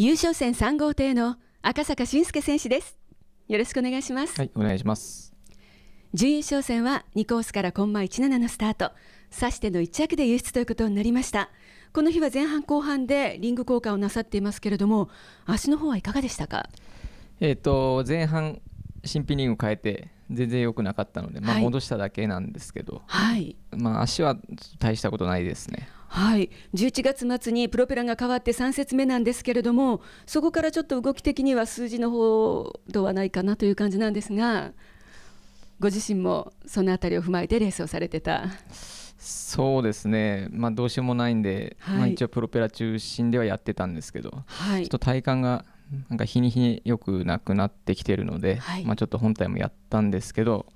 優勝戦3号艇の赤坂俊介選手ですよろしくお願いしますはいお願いします準優勝戦は2コースからコンマ17のスタート指しての1着で輸出ということになりましたこの日は前半後半でリング交換をなさっていますけれども足の方はいかがでしたかえっ、ー、と前半新品リング変えて全然良くなかったので、まあ、戻しただけなんですけど、はい、まあ、足は大したことないですねはい11月末にプロペラが変わって3節目なんですけれどもそこからちょっと動き的には数字の方ではないかなという感じなんですがご自身もその辺りを踏まえてレースをされてた。そうですね、まあ、どうしようもないんで、はい、まあ、一応プロペラ中心ではやってたんですけど、はい、ちょっと体感がなんか日に日によくなくなってきてるので、はい、まあ、ちょっと本体もやったんですけど、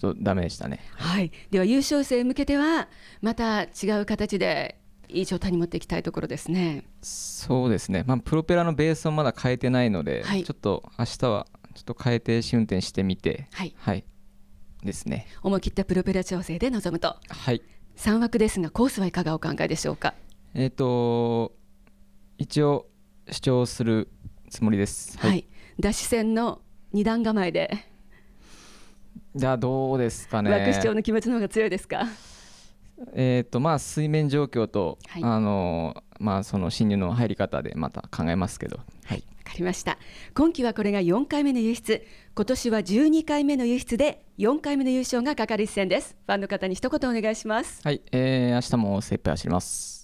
ちょっとダメでしたね、はい、では優勝戦へ向けてはまた違う形でいい状態に持っていきたいところですねそうですね、まあ、プロペラのベースをまだ変えてないので、はい、ちょっと明日はちょっと変えて試運転してみて、はい、はい、ですね思い切ったプロペラ調整で臨むと、はい、3枠ですがコースはいかがお考えでしょうかえっ、ー、と一応主張するつもりですはい、はい、脱線の二段構えでゃあどうですかね楽市長の気持ちの方が強いですかえっ、とまあ水面状況と、はい、あのまあその侵入の入り方でまた考えますけどはいわ、かりました今期はこれが4回目の輸出今年は12回目の輸出で4回目の優勝がかかる一戦ですファンの方に一言お願いしますはい、えー、明日も精一杯走ります